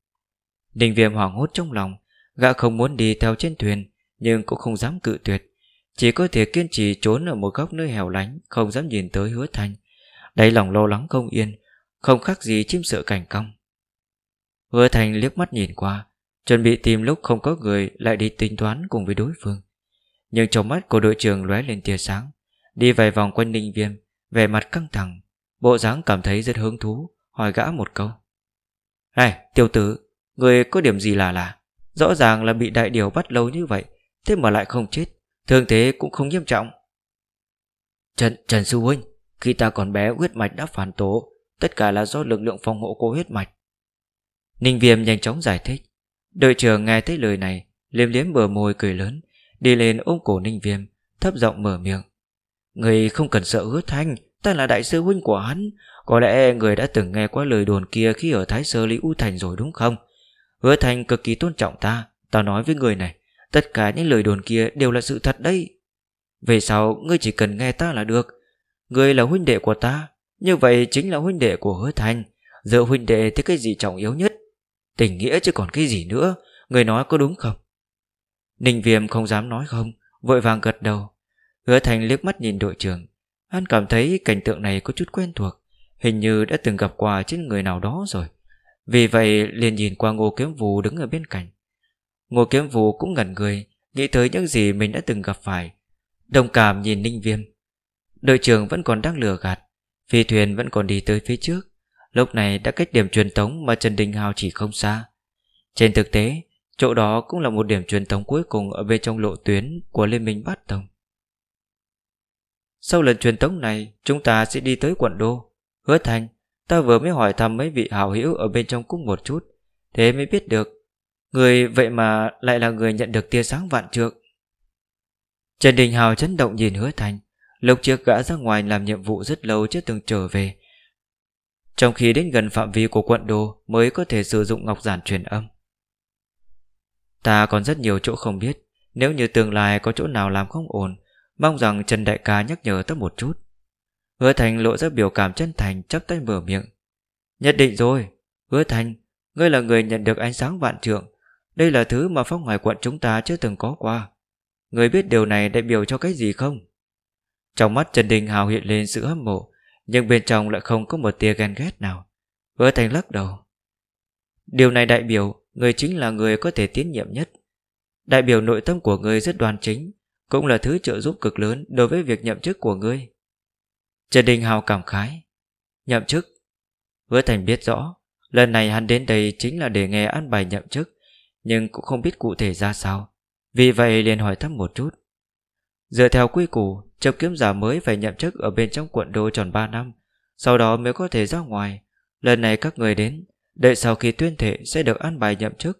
Ninh viêm hoảng hốt trong lòng, gã không muốn đi theo trên thuyền nhưng cũng không dám cự tuyệt. Chỉ có thể kiên trì trốn ở một góc nơi hẻo lánh Không dám nhìn tới hứa thanh Đầy lòng lo lắng không yên Không khác gì chim sợ cảnh cong Hứa thanh liếc mắt nhìn qua Chuẩn bị tìm lúc không có người Lại đi tính toán cùng với đối phương Nhưng trong mắt của đội trưởng lóe lên tia sáng Đi vài vòng quanh ninh viêm Vẻ mặt căng thẳng Bộ dáng cảm thấy rất hứng thú Hỏi gã một câu Này tiêu tử Người có điểm gì là là Rõ ràng là bị đại điều bắt lâu như vậy Thế mà lại không chết thường thế cũng không nghiêm trọng Trần, Trần Sư Huynh Khi ta còn bé huyết mạch đã phản tố Tất cả là do lực lượng phòng hộ của huyết mạch Ninh Viêm nhanh chóng giải thích Đội trưởng nghe thấy lời này liêm liếm bờ môi cười lớn Đi lên ôm cổ Ninh Viêm Thấp giọng mở miệng Người không cần sợ hứa thanh Ta là đại sư huynh của hắn Có lẽ người đã từng nghe qua lời đồn kia Khi ở Thái Sơ Lý U Thành rồi đúng không Hứa thanh cực kỳ tôn trọng ta Ta nói với người này Tất cả những lời đồn kia đều là sự thật đấy Về sau ngươi chỉ cần nghe ta là được Ngươi là huynh đệ của ta Như vậy chính là huynh đệ của hứa thành Giữa huynh đệ thì cái gì trọng yếu nhất Tình nghĩa chứ còn cái gì nữa Người nói có đúng không Ninh viêm không dám nói không Vội vàng gật đầu Hứa thành liếc mắt nhìn đội trưởng Hắn cảm thấy cảnh tượng này có chút quen thuộc Hình như đã từng gặp qua trên người nào đó rồi Vì vậy liền nhìn qua ngô kiếm vù đứng ở bên cạnh Ngô kiếm vũ cũng ngẩn người Nghĩ tới những gì mình đã từng gặp phải Đồng cảm nhìn ninh viêm Đội trưởng vẫn còn đang lừa gạt Phi thuyền vẫn còn đi tới phía trước Lúc này đã cách điểm truyền tống mà Trần Đình Hào chỉ không xa Trên thực tế Chỗ đó cũng là một điểm truyền tống cuối cùng Ở bên trong lộ tuyến của Liên minh Bát Tông Sau lần truyền tống này Chúng ta sẽ đi tới quận đô Hứa thành Ta vừa mới hỏi thăm mấy vị hào hữu Ở bên trong cung một chút Thế mới biết được Người vậy mà lại là người nhận được tia sáng vạn trượng Trần Đình Hào chấn động nhìn hứa thành Lúc trước gã ra ngoài làm nhiệm vụ rất lâu chưa từng trở về Trong khi đến gần phạm vi của quận đô Mới có thể sử dụng ngọc giản truyền âm Ta còn rất nhiều chỗ không biết Nếu như tương lai có chỗ nào làm không ổn Mong rằng Trần Đại ca nhắc nhở tất một chút Hứa Thành lộ ra biểu cảm chân thành chắp tay mở miệng Nhất định rồi Hứa Thành Ngươi là người nhận được ánh sáng vạn trượng đây là thứ mà phong ngoài quận chúng ta chưa từng có qua. Người biết điều này đại biểu cho cái gì không? Trong mắt Trần Đình Hào hiện lên sự hâm mộ, nhưng bên trong lại không có một tia ghen ghét nào. Hứa Thành lắc đầu. Điều này đại biểu, người chính là người có thể tiến nhiệm nhất. Đại biểu nội tâm của người rất đoàn chính, cũng là thứ trợ giúp cực lớn đối với việc nhậm chức của ngươi. Trần Đình Hào cảm khái. Nhậm chức. Hứa Thành biết rõ, lần này hắn đến đây chính là để nghe an bài nhậm chức, nhưng cũng không biết cụ thể ra sao. Vì vậy liền hỏi thăm một chút. Dựa theo quy củ, chấp kiếm giả mới phải nhậm chức ở bên trong quận đô tròn 3 năm, sau đó mới có thể ra ngoài. Lần này các người đến, đợi sau khi tuyên thệ sẽ được an bài nhậm chức.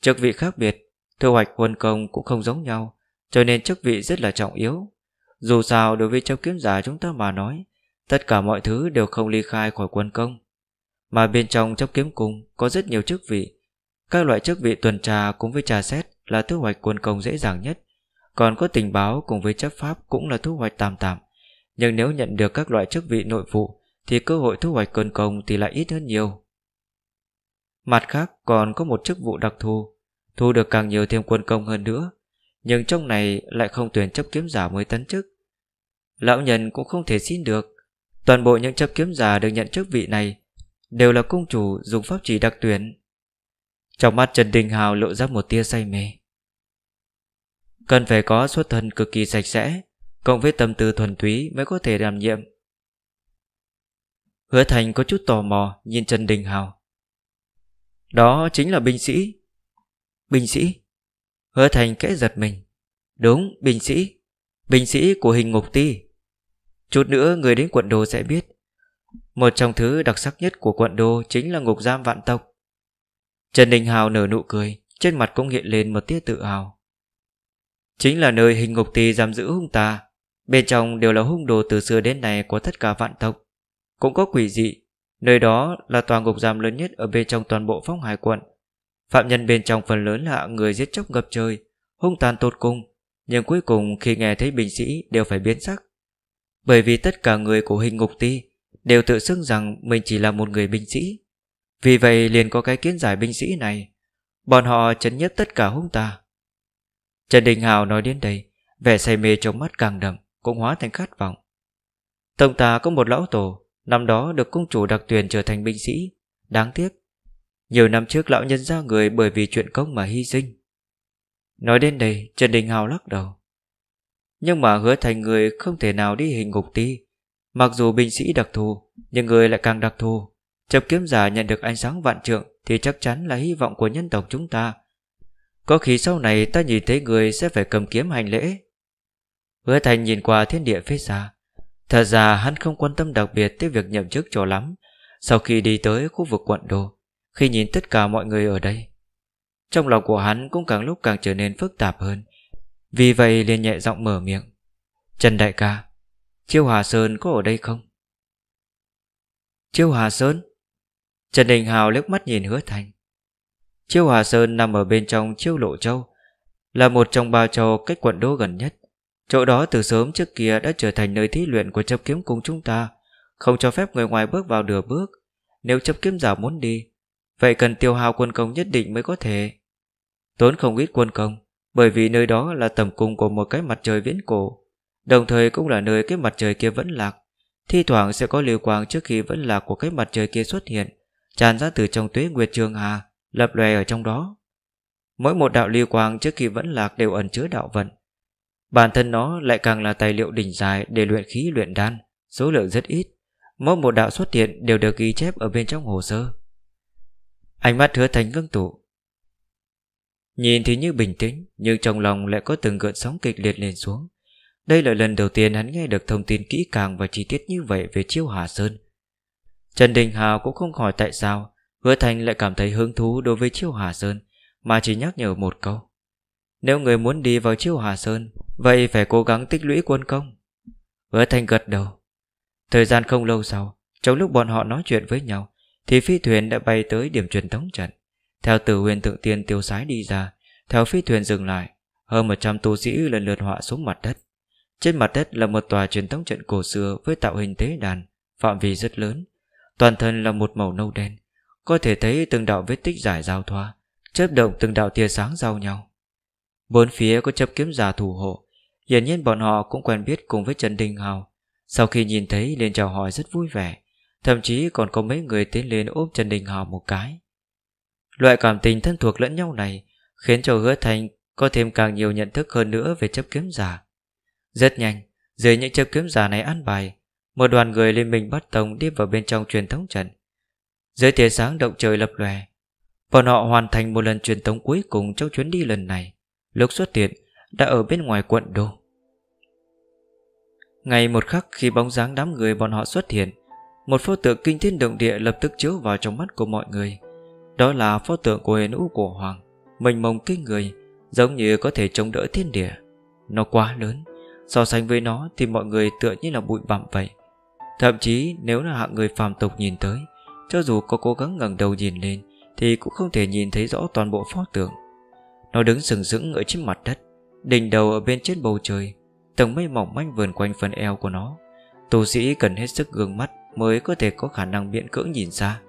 Chức vị khác biệt, thu hoạch quân công cũng không giống nhau, cho nên chức vị rất là trọng yếu. Dù sao đối với chấp kiếm giả chúng ta mà nói, tất cả mọi thứ đều không ly khai khỏi quân công. Mà bên trong chấp kiếm cung có rất nhiều chức vị, các loại chức vị tuần tra cùng với trà xét là thu hoạch quân công dễ dàng nhất, còn có tình báo cùng với chấp pháp cũng là thu hoạch tạm tạm. Nhưng nếu nhận được các loại chức vị nội vụ thì cơ hội thu hoạch quân công thì lại ít hơn nhiều. Mặt khác còn có một chức vụ đặc thù, thu được càng nhiều thêm quân công hơn nữa, nhưng trong này lại không tuyển chấp kiếm giả mới tấn chức. Lão nhân cũng không thể xin được, toàn bộ những chấp kiếm giả được nhận chức vị này đều là cung chủ dùng pháp chỉ đặc tuyển trong mắt Trần Đình Hào lộ ra một tia say mê Cần phải có xuất thân cực kỳ sạch sẽ Cộng với tâm tư thuần túy mới có thể đảm nhiệm Hứa Thành có chút tò mò nhìn Trần Đình Hào Đó chính là binh sĩ Binh sĩ Hứa Thành kẽ giật mình Đúng, binh sĩ Binh sĩ của hình ngục ti Chút nữa người đến quận đô sẽ biết Một trong thứ đặc sắc nhất của quận đô chính là ngục giam vạn tộc Trần Đình Hào nở nụ cười, trên mặt cũng hiện lên một tia tự hào. Chính là nơi hình ngục tỳ giam giữ hung ta, bên trong đều là hung đồ từ xưa đến nay của tất cả vạn tộc. Cũng có quỷ dị, nơi đó là tòa ngục giam lớn nhất ở bên trong toàn bộ phong hải quận. Phạm nhân bên trong phần lớn là người giết chóc ngập trời, hung tàn tột cùng, nhưng cuối cùng khi nghe thấy binh sĩ đều phải biến sắc. Bởi vì tất cả người của hình ngục ti đều tự xưng rằng mình chỉ là một người binh sĩ. Vì vậy liền có cái kiến giải binh sĩ này Bọn họ chấn nhất tất cả hung ta. Trần Đình Hào nói đến đây Vẻ say mê trong mắt càng đậm Cũng hóa thành khát vọng Tông ta có một lão tổ Năm đó được cung chủ đặc tuyển trở thành binh sĩ Đáng tiếc Nhiều năm trước lão nhân ra người bởi vì chuyện công mà hy sinh Nói đến đây Trần Đình Hào lắc đầu Nhưng mà hứa thành người không thể nào đi hình ngục ti Mặc dù binh sĩ đặc thù Nhưng người lại càng đặc thù Chập kiếm giả nhận được ánh sáng vạn trượng thì chắc chắn là hy vọng của nhân tộc chúng ta. Có khi sau này ta nhìn thấy người sẽ phải cầm kiếm hành lễ. Hứa Thành nhìn qua thiên địa phía xa. Thật ra hắn không quan tâm đặc biệt tới việc nhậm chức cho lắm. Sau khi đi tới khu vực quận đô, khi nhìn tất cả mọi người ở đây, trong lòng của hắn cũng càng lúc càng trở nên phức tạp hơn. Vì vậy liền nhẹ giọng mở miệng. Trần Đại ca, Chiêu Hà Sơn có ở đây không? Chiêu Hà Sơn? Trần Đình Hào lướt mắt nhìn hứa thành Chiêu Hòa Sơn nằm ở bên trong Chiêu Lộ Châu Là một trong ba châu cách quận đô gần nhất Chỗ đó từ sớm trước kia đã trở thành nơi thí luyện của chấp kiếm cùng chúng ta Không cho phép người ngoài bước vào nửa bước Nếu chấp kiếm giả muốn đi Vậy cần tiêu hao quân công nhất định mới có thể Tốn không ít quân công Bởi vì nơi đó là tầm cung của một cái mặt trời viễn cổ Đồng thời cũng là nơi cái mặt trời kia vẫn lạc Thi thoảng sẽ có liều quang trước khi vẫn lạc của cái mặt trời kia xuất hiện tràn ra từ trong tuyết nguyệt trường hà, lập lòe ở trong đó. Mỗi một đạo lưu quang trước khi vẫn lạc đều ẩn chứa đạo vận. Bản thân nó lại càng là tài liệu đỉnh dài để luyện khí luyện đan, số lượng rất ít. Mỗi một đạo xuất hiện đều được ghi chép ở bên trong hồ sơ. Ánh mắt hứa thành ngưng tụ. Nhìn thì như bình tĩnh, nhưng trong lòng lại có từng gợn sóng kịch liệt lên xuống. Đây là lần đầu tiên hắn nghe được thông tin kỹ càng và chi tiết như vậy về chiêu Hà Sơn. Trần Đình Hào cũng không hỏi tại sao Hứa Thành lại cảm thấy hứng thú đối với Chiêu Hà Sơn Mà chỉ nhắc nhở một câu Nếu người muốn đi vào Chiêu Hà Sơn Vậy phải cố gắng tích lũy quân công Hứa Thành gật đầu Thời gian không lâu sau Trong lúc bọn họ nói chuyện với nhau Thì phi thuyền đã bay tới điểm truyền thống trận Theo tử huyền thượng tiên tiêu sái đi ra Theo phi thuyền dừng lại Hơn 100 tu sĩ lần lượt họa xuống mặt đất Trên mặt đất là một tòa truyền thống trận cổ xưa Với tạo hình tế đàn Phạm vi rất lớn Toàn thân là một màu nâu đen Có thể thấy từng đạo vết tích giải giao thoa Chớp động từng đạo tia sáng giao nhau Bốn phía có chấp kiếm giả thủ hộ Hiển nhiên bọn họ cũng quen biết cùng với Trần Đình Hào Sau khi nhìn thấy liền chào hỏi rất vui vẻ Thậm chí còn có mấy người tiến lên ôm Trần Đình Hào một cái Loại cảm tình thân thuộc lẫn nhau này Khiến cho hứa thành có thêm càng nhiều nhận thức hơn nữa về chấp kiếm giả Rất nhanh Dưới những chấp kiếm giả này ăn bài một đoàn người lên minh bắt tông đi vào bên trong truyền thống trận Dưới tia sáng động trời lập lòe Bọn họ hoàn thành một lần truyền thống cuối cùng trong chuyến đi lần này Lúc xuất hiện đã ở bên ngoài quận đô Ngày một khắc khi bóng dáng đám người bọn họ xuất hiện Một pho tượng kinh thiên động địa lập tức chiếu vào trong mắt của mọi người Đó là pho tượng của huyền ú của Hoàng Mình mông kinh người Giống như có thể chống đỡ thiên địa Nó quá lớn So sánh với nó thì mọi người tựa như là bụi bặm vậy Thậm chí nếu là hạng người phàm tục nhìn tới Cho dù có cố gắng ngẩng đầu nhìn lên Thì cũng không thể nhìn thấy rõ toàn bộ pho tượng Nó đứng sừng sững ở trên mặt đất Đỉnh đầu ở bên trên bầu trời Tầng mây mỏng manh vườn quanh phần eo của nó Tù sĩ cần hết sức gương mắt Mới có thể có khả năng miễn cưỡng nhìn ra.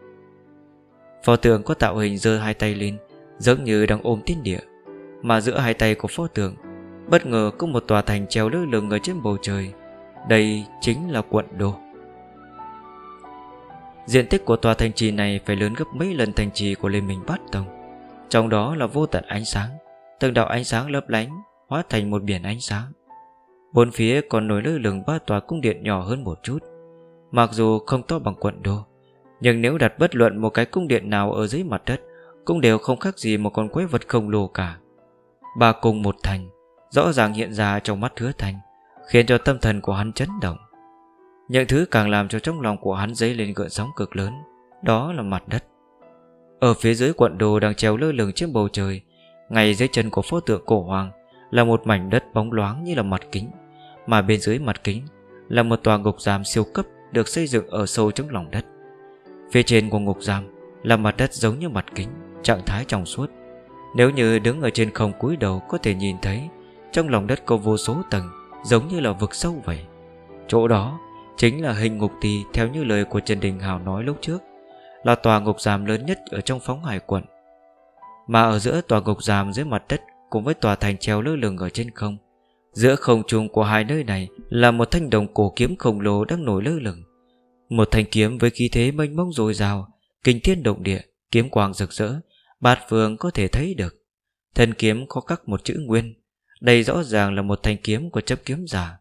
Pho tượng có tạo hình giơ hai tay lên Giống như đang ôm tiết địa Mà giữa hai tay của pho tượng Bất ngờ có một tòa thành treo lơ lửng ở trên bầu trời Đây chính là quận đồ. Diện tích của tòa thành trì này phải lớn gấp mấy lần thành trì của Liên minh Bát Tông Trong đó là vô tận ánh sáng Từng đạo ánh sáng lấp lánh Hóa thành một biển ánh sáng Bốn phía còn nổi lơ lửng ba tòa cung điện nhỏ hơn một chút Mặc dù không to bằng quận đô Nhưng nếu đặt bất luận một cái cung điện nào ở dưới mặt đất Cũng đều không khác gì một con quái vật khổng lồ cả Ba cùng một thành Rõ ràng hiện ra trong mắt hứa thành Khiến cho tâm thần của hắn chấn động những thứ càng làm cho trong lòng của hắn dấy lên gợn sóng cực lớn Đó là mặt đất Ở phía dưới quận đồ đang treo lơ lửng trên bầu trời Ngay dưới chân của pho tượng cổ hoàng Là một mảnh đất bóng loáng như là mặt kính Mà bên dưới mặt kính Là một tòa ngục giam siêu cấp Được xây dựng ở sâu trong lòng đất Phía trên của ngục giam Là mặt đất giống như mặt kính Trạng thái trong suốt Nếu như đứng ở trên không cúi đầu có thể nhìn thấy Trong lòng đất có vô số tầng Giống như là vực sâu vậy Chỗ đó Chính là hình ngục tỳ theo như lời của Trần Đình hào nói lúc trước Là tòa ngục giam lớn nhất ở trong phóng hải quận Mà ở giữa tòa ngục giam dưới mặt đất Cùng với tòa thành treo lơ lửng ở trên không Giữa không trung của hai nơi này Là một thanh đồng cổ kiếm khổng lồ đang nổi lơ lửng Một thanh kiếm với khí thế mênh mông dồi dào Kinh thiên động địa Kiếm quang rực rỡ Bạt phường có thể thấy được Thân kiếm có khắc một chữ nguyên Đây rõ ràng là một thanh kiếm của chấp kiếm giả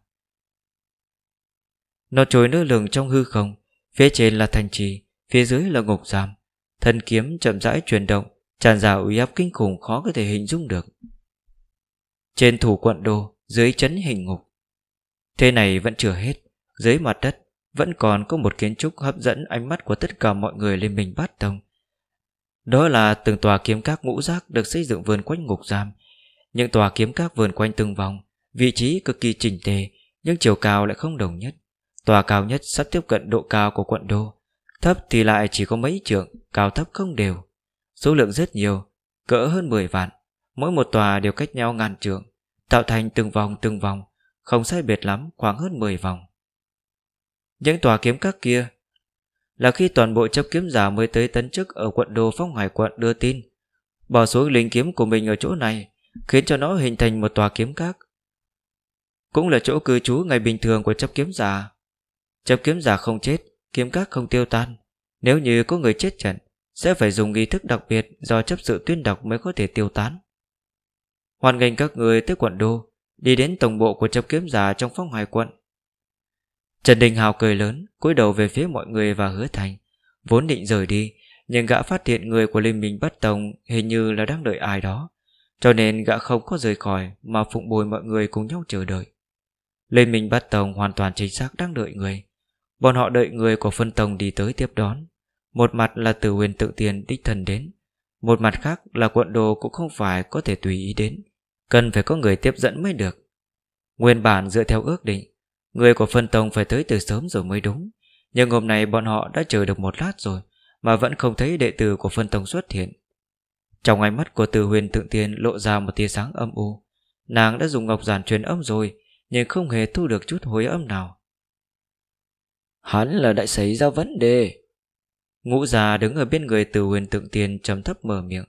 nó trôi nước lửng trong hư không Phía trên là thành trì Phía dưới là ngục giam Thân kiếm chậm rãi chuyển động Tràn ra uy áp kinh khủng khó có thể hình dung được Trên thủ quận đô Dưới chấn hình ngục Thế này vẫn chưa hết Dưới mặt đất vẫn còn có một kiến trúc hấp dẫn ánh mắt của tất cả mọi người lên mình bát tông Đó là từng tòa kiếm các ngũ giác được xây dựng vườn quanh ngục giam Những tòa kiếm các vườn quanh từng vòng Vị trí cực kỳ chỉnh tề Nhưng chiều cao lại không đồng nhất Tòa cao nhất sắp tiếp cận độ cao của quận đô Thấp thì lại chỉ có mấy trường Cao thấp không đều Số lượng rất nhiều Cỡ hơn 10 vạn Mỗi một tòa đều cách nhau ngàn trường Tạo thành từng vòng từng vòng Không sai biệt lắm khoảng hơn 10 vòng Những tòa kiếm các kia Là khi toàn bộ chấp kiếm giả mới tới tấn chức Ở quận đô phong hải quận đưa tin Bỏ xuống linh kiếm của mình ở chỗ này Khiến cho nó hình thành một tòa kiếm các Cũng là chỗ cư trú ngày bình thường của chấp kiếm giả Chấp kiếm giả không chết Kiếm các không tiêu tan Nếu như có người chết trận Sẽ phải dùng nghi thức đặc biệt Do chấp sự tuyên đọc mới có thể tiêu tán Hoàn ngành các người tới quận đô Đi đến tổng bộ của chấp kiếm giả trong phong hoài quận Trần Đình Hào cười lớn cúi đầu về phía mọi người và hứa thành Vốn định rời đi Nhưng gã phát hiện người của Liên minh Bất Tông Hình như là đang đợi ai đó Cho nên gã không có rời khỏi Mà phụng bồi mọi người cùng nhau chờ đợi Liên minh Bất Tông hoàn toàn chính xác đang đợi người Bọn họ đợi người của phân tông đi tới tiếp đón Một mặt là từ huyền Tự tiền đích thần đến Một mặt khác là quận đồ cũng không phải có thể tùy ý đến Cần phải có người tiếp dẫn mới được Nguyên bản dựa theo ước định Người của phân tông phải tới từ sớm rồi mới đúng Nhưng hôm nay bọn họ đã chờ được một lát rồi Mà vẫn không thấy đệ tử của phân tông xuất hiện Trong ánh mắt của từ huyền tượng Tiên lộ ra một tia sáng âm u Nàng đã dùng ngọc giản truyền âm rồi Nhưng không hề thu được chút hối âm nào Hắn là đại xảy ra vấn đề Ngũ già đứng ở bên người từ huyền tượng tiền trầm thấp mở miệng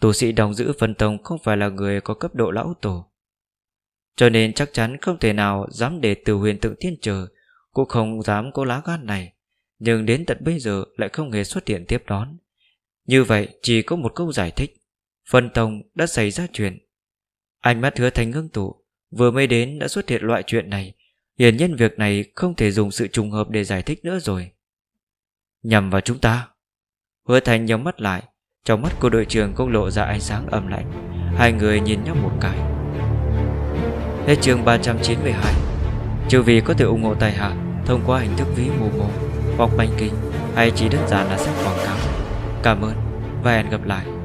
Tù sĩ đóng giữ phân tông không phải là người có cấp độ lão tổ Cho nên chắc chắn không thể nào dám để từ huyền tượng tiên chờ Cũng không dám có lá gan này Nhưng đến tận bây giờ lại không hề xuất hiện tiếp đón Như vậy chỉ có một câu giải thích Phân tông đã xảy ra chuyện Ánh mắt hứa thành ngưng tụ Vừa mới đến đã xuất hiện loại chuyện này Hiển nhiên việc này không thể dùng sự trùng hợp để giải thích nữa rồi. Nhằm vào chúng ta. Hứa Thành nhắm mắt lại, trong mắt của đội trưởng cũng lộ ra ánh sáng âm lạnh. Hai người nhìn nhau một cái. Hết chương 392. Trừ vì có thể ủng hộ tài hạ thông qua hình thức ví mù mồ, hoặc banh kinh hay chỉ đơn giản là sách quảng cáo. Cảm ơn và hẹn gặp lại.